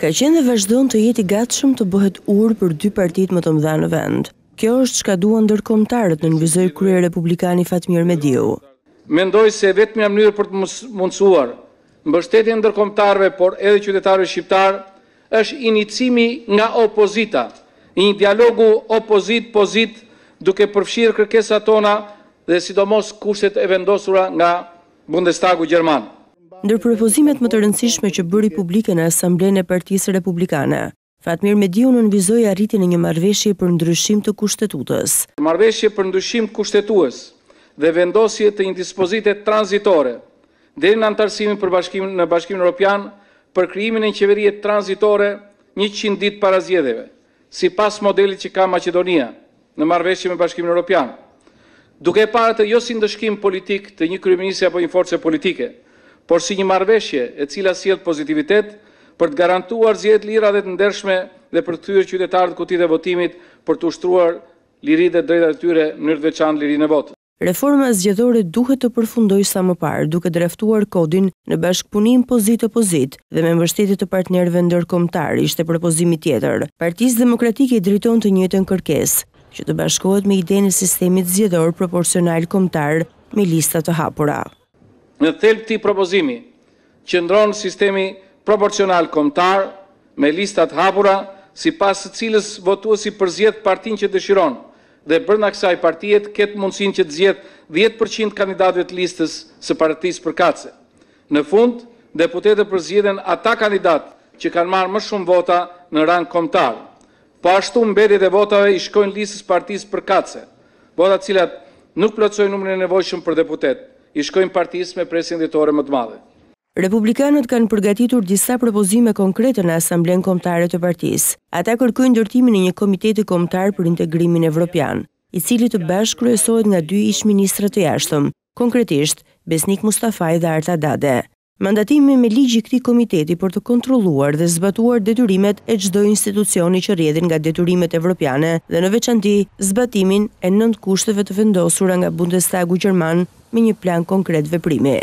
ka qenë dhe vazhdojnë të jeti gatshëm të bëhet urë për dy partit më të mdha në vend. Kjo është shka duan dërkomtarët në nënvizoj kërë e Republikani Fatmir Mediu. Mendoj se vetë mja mënyrë për të mundësuar më bështetjen dërkomtarëve, por edhe qytetarëve shqiptarë, është inicimi nga opozita, një dialogu opozit-pozit duke përfshirë kërkesa tona dhe sidomos kushtet e vendosura nga Bundestagu Gjermanë ndër propozimet më të rëndësishme që bëri publike në Asamblejnë e Partisë Republikane. Fatmir Mediu në nënvizoj arritin e një marveshje për ndryshim të kushtetutës. Marveshje për ndryshim kushtetues dhe vendosje të një dispozitet transitore dhe në antarësimin për bashkimin në bashkimin Europian për kryimin e një qeverije transitore 100 dit para zjedheve, si pas modelit që ka Macedonia në marveshje me bashkimin Europian, duke parë të jo si ndëshkim politik të një kryeministri apo një force politike, por si një marveshje e cila sjedh pozitivitet për të garantuar zjedh lira dhe të ndershme dhe për të thyrë qytetarët kuti dhe votimit për të ushtruar liri dhe drejta të tyre mënyrë të veçanë liri në votë. Reforma zgjedhore duhet të përfundoj sa më parë duke dreftuar kodin në bashkëpunim pozit opozit dhe me mbështetit të partnerve ndërkomtar ishte propozimi tjetër. Partisë demokratike i driton të njëtën kërkes që të bashkohet me ide sistemit zgjedhore proporcional komtar me lista të hapura. Në thelb këtij propozimi, ndronë sistemi proporcional kombëtar me listat hapura sipas së cilës votuesi zjetë partinë që dëshiron dhe brenda kësaj partie të ketë mundësin që të zgjedh 10% kandidatëve të listës së partisë kace. Në fund, deputetët zjetën ata kandidat që kanë marrë më shumë vota në rang kombëtar. Po ashtu mbetjet e votave i shkojnë listës së partisë kace, vota të cilat nuk plotësojnë numrin e nevojshëm për deputetë i shkojnë partisë me presin ditore më të madhe. Republikanët kanë përgatitur disa propozime konkrete në Asamblen Komtare të partisë. Ata kërkojnë dërtimin e një komiteti komtar për integrimin evropian, i cili të bashkë kryesohet nga dy ish ministra të jashtëm, konkretisht Besnik Mustafaj dhe Arta Dade. Mandatimi me ligji këti komiteti për të kontroluar dhe zbatuar detyrimet e gjdoj institucioni që rjedhin nga detyrimet evropiane dhe në veçanti zbatimin e nëndë kushtëve të vendosura nga Bundestagu Gjerman me një plan konkret veprimi